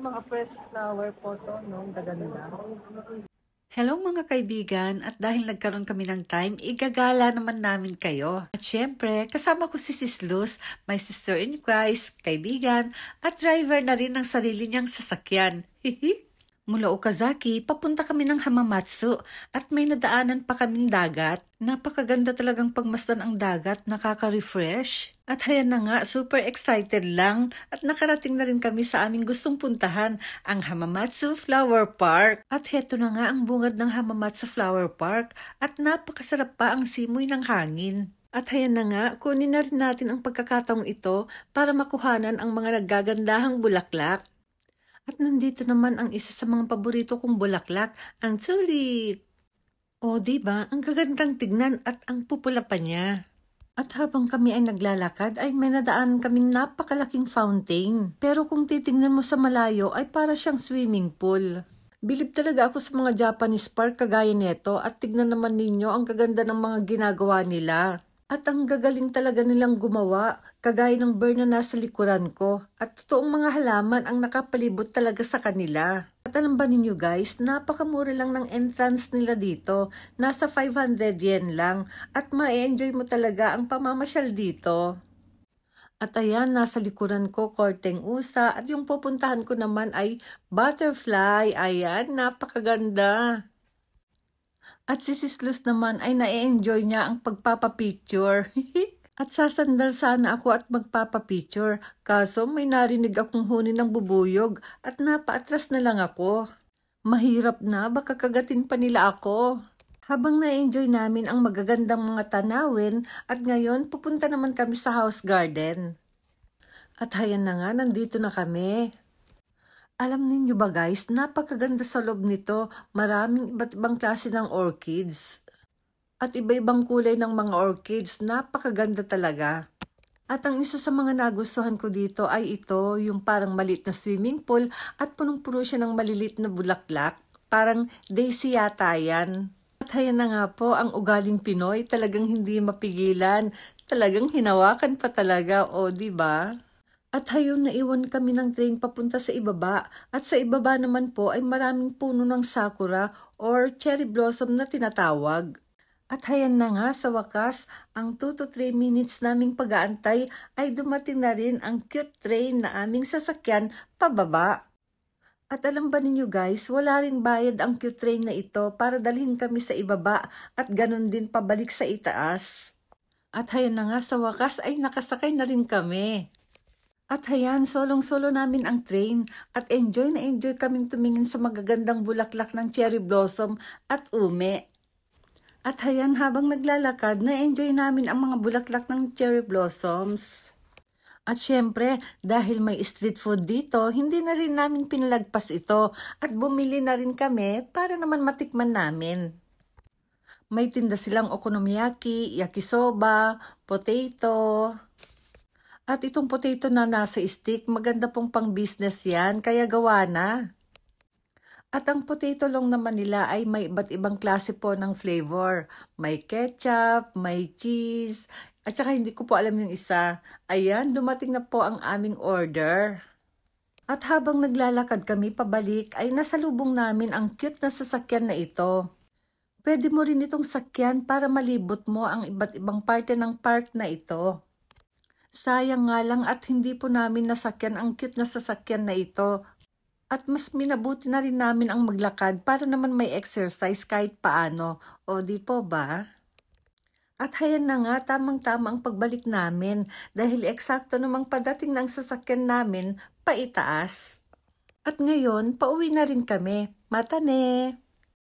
mga fresh flower po to, no? Gaganda. Hello mga kaibigan at dahil nagkaroon kami ng time, igagala naman namin kayo. At syempre, kasama ko si Sis Luz, my sister in Christ, kaibigan, at driver na rin ng sarili niyang sasakyan. Hihi! Mula Okazaki, papunta kami ng Hamamatsu at may nadaanan pa kaming dagat. Napakaganda talagang pagmasdan ang dagat, nakaka-refresh. At hayan na nga, super excited lang at nakarating na rin kami sa aming gustong puntahan, ang Hamamatsu Flower Park. At heto na nga ang bungad ng Hamamatsu Flower Park at napakasarap pa ang simoy ng hangin. At hayan na nga, kunin na rin natin ang pagkakataong ito para makuhanan ang mga nagagandahang bulaklak. At nandito naman ang isa sa mga paborito kong bulaklak, ang tulik. O ba diba, ang gagandang tignan at ang pupula pa niya. At habang kami ay naglalakad ay may nadaan kaming napakalaking fountain. Pero kung titingnan mo sa malayo ay para siyang swimming pool. Bilib talaga ako sa mga Japanese park kagaya nito at tignan naman ninyo ang kaganda ng mga ginagawa nila. At ang gagaling talaga nilang gumawa, kagaya ng burn na nasa likuran ko. At totoong mga halaman ang nakapalibot talaga sa kanila. At alam ba ninyo guys, napakamura lang ng entrance nila dito. Nasa 500 yen lang. At ma-enjoy mo talaga ang pamamasyal dito. At ayan, nasa likuran ko, korteng usa. At yung pupuntahan ko naman ay butterfly. Ayan, napakaganda. At si Sis Luz naman ay na-enjoy niya ang pagpapapicture. at sasandal sana ako at magpapapicture. Kaso may narinig akong huni ng bubuyog at napaatras na lang ako. Mahirap na, baka kagatin pa nila ako. Habang na-enjoy namin ang magagandang mga tanawin at ngayon pupunta naman kami sa house garden. At hayan na nga, nandito na kami. Alam ninyo ba guys, napakaganda sa loob nito. Maraming iba't ibang klase ng orchids. At iba-ibang kulay ng mga orchids. Napakaganda talaga. At ang isa sa mga nagustuhan ko dito ay ito, yung parang maliit na swimming pool at punong-puno siya ng malilit na bulaklak. Parang daisy yata yan. At hayan na nga po, ang ugaling Pinoy talagang hindi mapigilan. Talagang hinawakan pa talaga, o oh, ba? Diba? At hayon na iwan kami ng train papunta sa ibaba at sa ibaba naman po ay maraming puno ng sakura or cherry blossom na tinatawag. At hayan na nga sa wakas, ang 2 to 3 minutes naming pag-aantay ay dumating na rin ang cute train na aming sasakyan pababa. At alam ba ninyo guys, wala ring bayad ang cute train na ito para dalhin kami sa ibaba at ganun din pabalik sa itaas. At hayan na nga sa wakas ay nakasakay na rin kami. At hayan, solong-solo namin ang train at enjoy na enjoy kaming tumingin sa magagandang bulaklak ng cherry blossom at ume. At hayan, habang naglalakad, na-enjoy namin ang mga bulaklak ng cherry blossoms. At syempre, dahil may street food dito, hindi na rin namin pinalagpas ito at bumili na rin kami para naman matikman namin. May tinda silang okonomiyaki, yakisoba, potato, at itong potato na nasa stick, maganda pong pang business yan, kaya gawa na. At ang potato long naman nila ay may iba't ibang klase po ng flavor. May ketchup, may cheese, at saka hindi ko po alam yung isa. Ayan, dumating na po ang aming order. At habang naglalakad kami pabalik ay nasalubong namin ang cute na sasakyan na ito. Pwede mo rin itong sakyan para malibot mo ang iba't ibang parte ng park na ito. Sayang nga lang at hindi po namin nasakyan ang cute na sasakyan na ito. At mas minabuti na rin namin ang maglakad para naman may exercise kahit paano. O di po ba? At hayan na nga, tamang-tama ang pagbalik namin dahil eksakto namang padating ng sasakyan namin paitaas. At ngayon, pauwi na rin kami. Mata ne!